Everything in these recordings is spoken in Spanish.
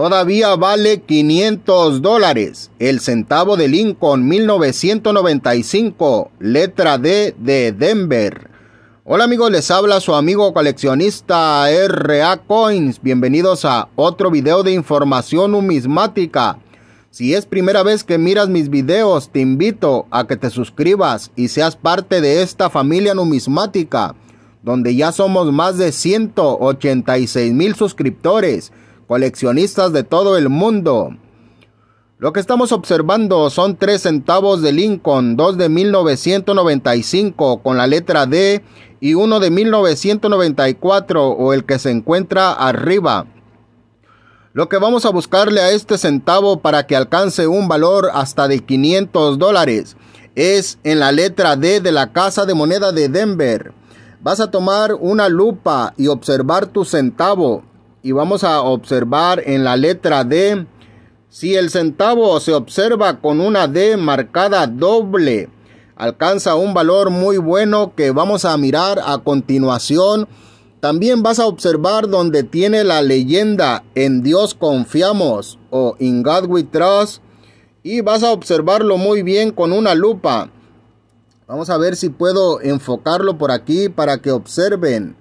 todavía vale 500 dólares. El centavo de Lincoln 1995, letra D de Denver. Hola amigos, les habla su amigo coleccionista RA Coins. Bienvenidos a otro video de información numismática. Si es primera vez que miras mis videos, te invito a que te suscribas y seas parte de esta familia numismática, donde ya somos más de 186 mil suscriptores coleccionistas de todo el mundo. Lo que estamos observando son tres centavos de Lincoln, dos de 1995 con la letra D y uno de 1994 o el que se encuentra arriba. Lo que vamos a buscarle a este centavo para que alcance un valor hasta de 500 dólares es en la letra D de la Casa de Moneda de Denver. Vas a tomar una lupa y observar tu centavo y vamos a observar en la letra D. Si el centavo se observa con una D marcada doble, alcanza un valor muy bueno que vamos a mirar a continuación. También vas a observar donde tiene la leyenda En Dios confiamos o In God we trust. Y vas a observarlo muy bien con una lupa. Vamos a ver si puedo enfocarlo por aquí para que observen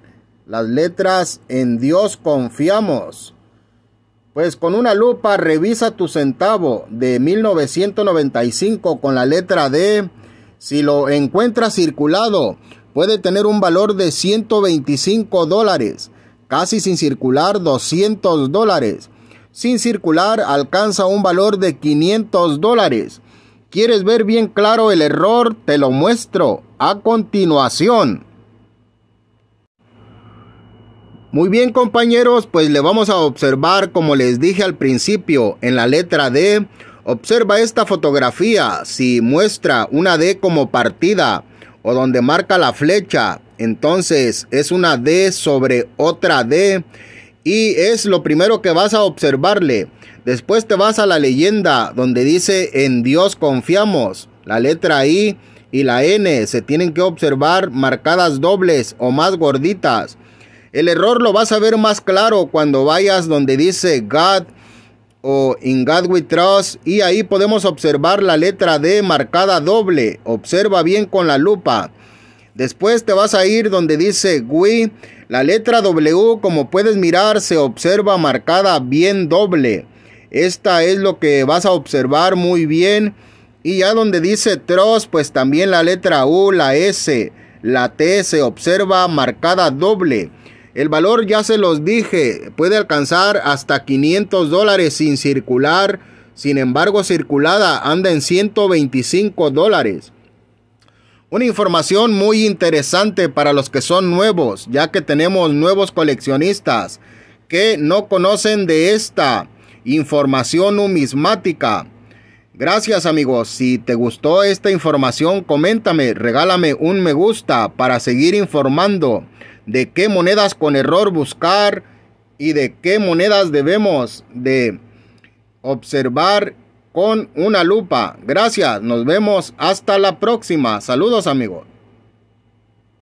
las letras En Dios confiamos. Pues con una lupa revisa tu centavo de 1995 con la letra D. Si lo encuentras circulado, puede tener un valor de 125 dólares, casi sin circular 200 dólares. Sin circular alcanza un valor de 500 dólares. ¿Quieres ver bien claro el error? Te lo muestro a continuación. Muy bien compañeros, pues le vamos a observar como les dije al principio en la letra D. Observa esta fotografía, si muestra una D como partida o donde marca la flecha, entonces es una D sobre otra D y es lo primero que vas a observarle. Después te vas a la leyenda donde dice en Dios confiamos. La letra I y la N se tienen que observar marcadas dobles o más gorditas. El error lo vas a ver más claro cuando vayas donde dice God o In God We Trust y ahí podemos observar la letra D marcada doble. Observa bien con la lupa. Después te vas a ir donde dice We. La letra W como puedes mirar se observa marcada bien doble. Esta es lo que vas a observar muy bien. Y ya donde dice Trust pues también la letra U, la S, la T se observa marcada doble. El valor ya se los dije, puede alcanzar hasta 500 dólares sin circular. Sin embargo, circulada anda en 125 dólares. Una información muy interesante para los que son nuevos, ya que tenemos nuevos coleccionistas que no conocen de esta información numismática. Gracias amigos, si te gustó esta información coméntame, regálame un me gusta para seguir informando de qué monedas con error buscar y de qué monedas debemos de observar con una lupa. Gracias, nos vemos hasta la próxima. Saludos amigos.